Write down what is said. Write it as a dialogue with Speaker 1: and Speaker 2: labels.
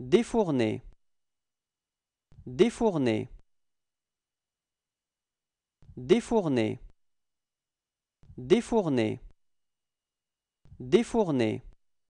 Speaker 1: Défourner. Défourner. Défourner. Défourner. Défourner.